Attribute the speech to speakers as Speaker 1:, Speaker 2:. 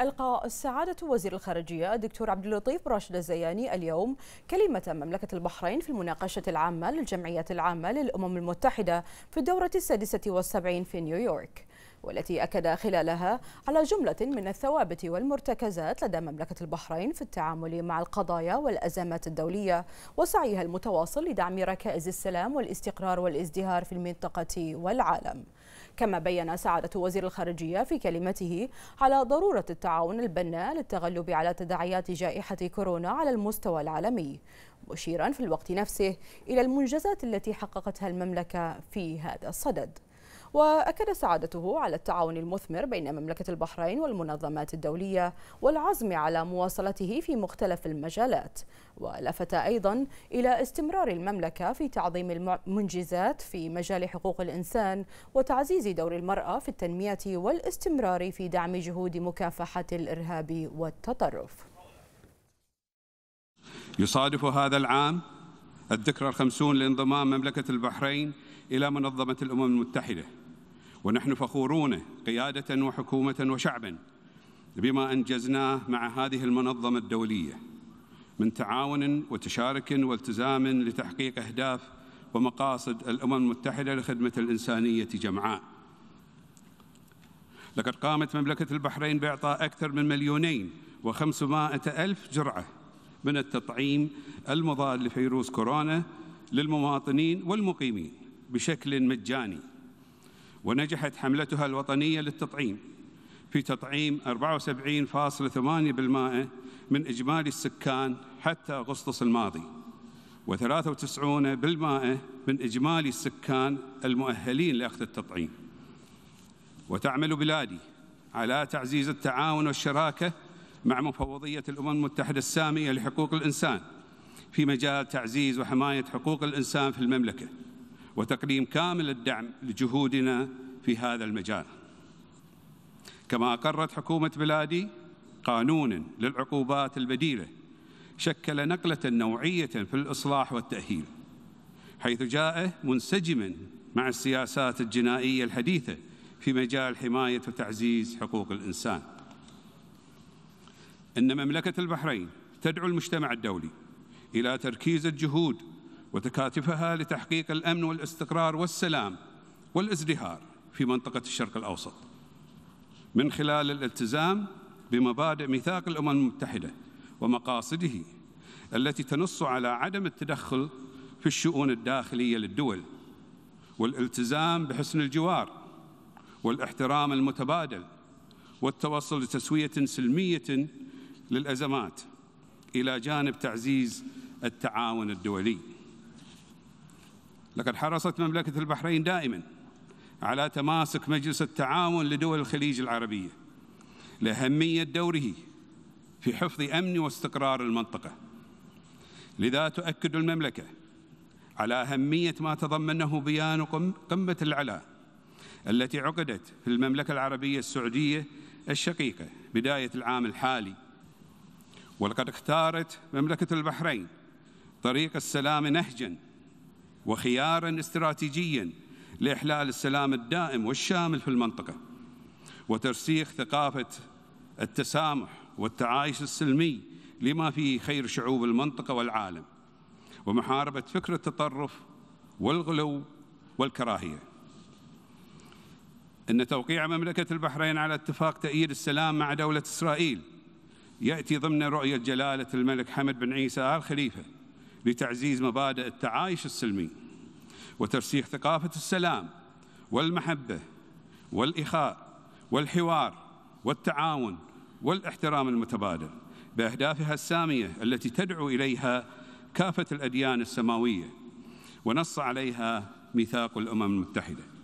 Speaker 1: ألقى السعادة وزير الخارجية الدكتور عبد اللطيف راشد الزياني اليوم كلمة مملكة البحرين في المناقشة العامة للجمعية العامة للأمم المتحدة في الدورة السادسة والسبعين في نيويورك والتي أكد خلالها على جملة من الثوابت والمرتكزات لدى مملكة البحرين في التعامل مع القضايا والأزمات الدولية وسعيها المتواصل لدعم ركائز السلام والاستقرار والازدهار في المنطقة والعالم كما بين سعادة وزير الخارجية في كلمته على ضرورة التعاون البناء للتغلب على تداعيات جائحة كورونا على المستوى العالمي مشيرا في الوقت نفسه إلى المنجزات التي حققتها المملكة في هذا الصدد وأكد سعادته على التعاون المثمر بين مملكة البحرين والمنظمات الدولية والعزم على مواصلته في مختلف المجالات ولفت أيضا إلى استمرار المملكة في تعظيم المنجزات في مجال حقوق الإنسان وتعزيز دور المرأة في التنمية والاستمرار في دعم جهود مكافحة الإرهاب والتطرف
Speaker 2: يصادف هذا العام الذكرى الخمسون لانضمام مملكة البحرين إلى منظمة الأمم المتحدة ونحن فخورون قيادة وحكومة وشعبا بما أنجزناه مع هذه المنظمة الدولية من تعاون وتشارك والتزام لتحقيق أهداف ومقاصد الأمم المتحدة لخدمة الإنسانية جمعاء لقد قامت مملكة البحرين بإعطاء أكثر من مليونين وخمسمائة ألف جرعة من التطعيم المضاد لفيروس كورونا للمواطنين والمقيمين بشكل مجاني ونجحت حملتها الوطنية للتطعيم في تطعيم 74.8% من إجمالي السكان حتى أغسطس الماضي و93% من إجمالي السكان المؤهلين لأخذ التطعيم وتعمل بلادي على تعزيز التعاون والشراكة مع مفوضية الأمم المتحدة السامية لحقوق الإنسان في مجال تعزيز وحماية حقوق الإنسان في المملكة وتقديم كامل الدعم لجهودنا في هذا المجال كما أقرت حكومة بلادي قانون للعقوبات البديلة شكل نقلة نوعية في الإصلاح والتأهيل حيث جاء منسجما مع السياسات الجنائية الحديثة في مجال حماية وتعزيز حقوق الإنسان إن مملكة البحرين تدعو المجتمع الدولي إلى تركيز الجهود وتكاتفها لتحقيق الامن والاستقرار والسلام والازدهار في منطقه الشرق الاوسط من خلال الالتزام بمبادئ ميثاق الامم المتحده ومقاصده التي تنص على عدم التدخل في الشؤون الداخليه للدول والالتزام بحسن الجوار والاحترام المتبادل والتوصل لتسويه سلميه للازمات الى جانب تعزيز التعاون الدولي لقد حرصت مملكة البحرين دائما على تماسك مجلس التعاون لدول الخليج العربية لأهمية دوره في حفظ أمن واستقرار المنطقة لذا تؤكد المملكة على أهمية ما تضمنه بيان قمة العلا التي عقدت في المملكة العربية السعودية الشقيقة بداية العام الحالي ولقد اختارت مملكة البحرين طريق السلام نهجاً وخيارا استراتيجيا لإحلال السلام الدائم والشامل في المنطقة وترسيخ ثقافة التسامح والتعايش السلمي لما فيه خير شعوب المنطقة والعالم ومحاربة فكر التطرف والغلو والكراهية إن توقيع مملكة البحرين على اتفاق تأييد السلام مع دولة إسرائيل يأتي ضمن رؤية جلالة الملك حمد بن عيسى آل خليفة لتعزيز مبادئ التعايش السلمي وترسيخ ثقافة السلام والمحبة والإخاء والحوار والتعاون والاحترام المتبادل بأهدافها السامية التي تدعو إليها كافة الأديان السماوية ونص عليها ميثاق الأمم المتحدة